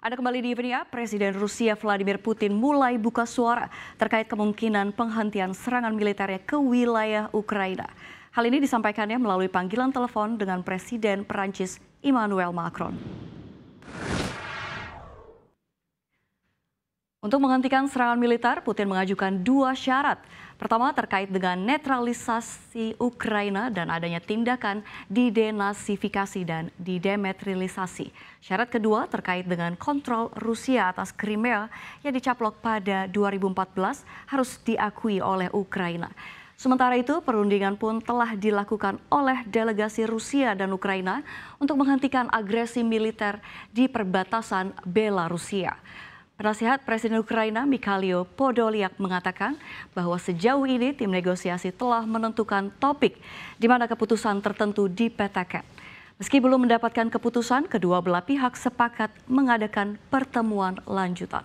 Anda kembali di Evening Presiden Rusia Vladimir Putin mulai buka suara terkait kemungkinan penghentian serangan militernya ke wilayah Ukraina. Hal ini disampaikannya melalui panggilan telepon dengan Presiden Perancis Emmanuel Macron. Untuk menghentikan serangan militer, Putin mengajukan dua syarat. Pertama terkait dengan netralisasi Ukraina dan adanya tindakan didenasifikasi dan didemetrilisasi. Syarat kedua terkait dengan kontrol Rusia atas Crimea yang dicaplok pada 2014 harus diakui oleh Ukraina. Sementara itu, perundingan pun telah dilakukan oleh delegasi Rusia dan Ukraina untuk menghentikan agresi militer di perbatasan Belarusia. Penasihat Presiden Ukraina Mikhailo Podolyak mengatakan bahwa sejauh ini tim negosiasi telah menentukan topik di mana keputusan tertentu dipetakan. Meski belum mendapatkan keputusan, kedua belah pihak sepakat mengadakan pertemuan lanjutan.